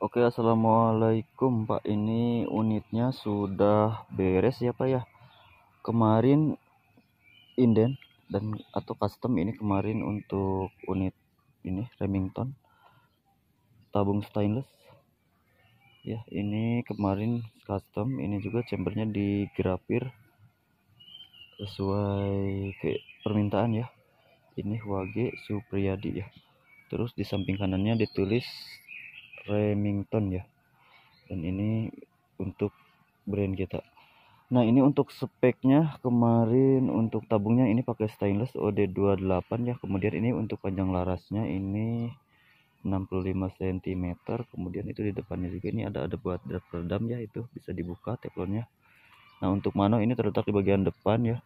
Oke, assalamualaikum Pak. Ini unitnya sudah beres ya Pak ya. Kemarin inden dan atau custom ini kemarin untuk unit ini Remington tabung stainless. Ya, ini kemarin custom. Ini juga chambernya digrapir sesuai ke permintaan ya. Ini Wage Supriyadi ya. Terus di samping kanannya ditulis Remington ya dan ini untuk brand kita nah ini untuk speknya kemarin untuk tabungnya ini pakai stainless OD28 ya kemudian ini untuk panjang larasnya ini 65 cm kemudian itu di depannya juga ini ada ada buat peredam ya itu bisa dibuka teflonnya nah untuk mano ini terletak di bagian depan ya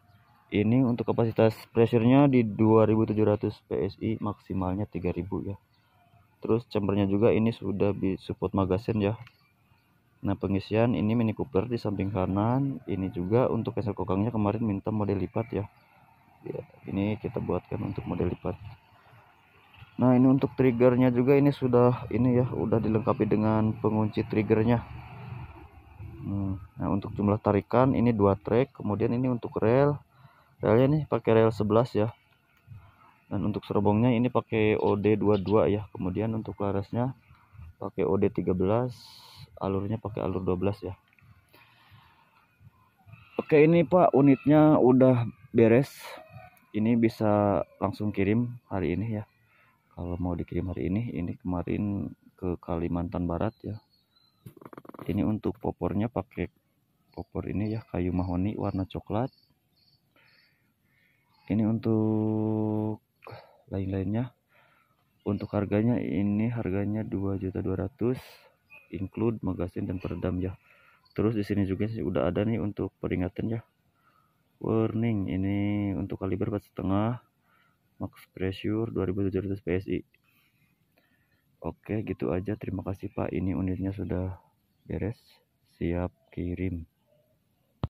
ini untuk kapasitas nya di 2700 PSI maksimalnya 3000 ya terus chambernya juga ini sudah di support magasin ya nah pengisian ini Mini Cooper di samping kanan ini juga untuk cancel kokangnya kemarin minta model lipat ya. ya ini kita buatkan untuk model lipat nah ini untuk triggernya juga ini sudah ini ya udah dilengkapi dengan pengunci triggernya hmm, nah untuk jumlah tarikan ini dua track kemudian ini untuk rel relnya nih pakai rel 11 ya dan untuk serobongnya ini pakai OD22 ya kemudian untuk larasnya pakai OD13 alurnya pakai alur 12 ya Oke ini Pak unitnya udah beres ini bisa langsung kirim hari ini ya kalau mau dikirim hari ini ini kemarin ke Kalimantan Barat ya ini untuk popornya pakai popor ini ya kayu mahoni warna coklat ini untuk lain-lainnya untuk harganya ini harganya 2.200 include magasin dan peredam ya terus di sini juga sih udah ada nih untuk peringatan ya warning ini untuk kaliber setengah max pressure 2700 PSI oke gitu aja terima kasih Pak ini unitnya sudah beres siap kirim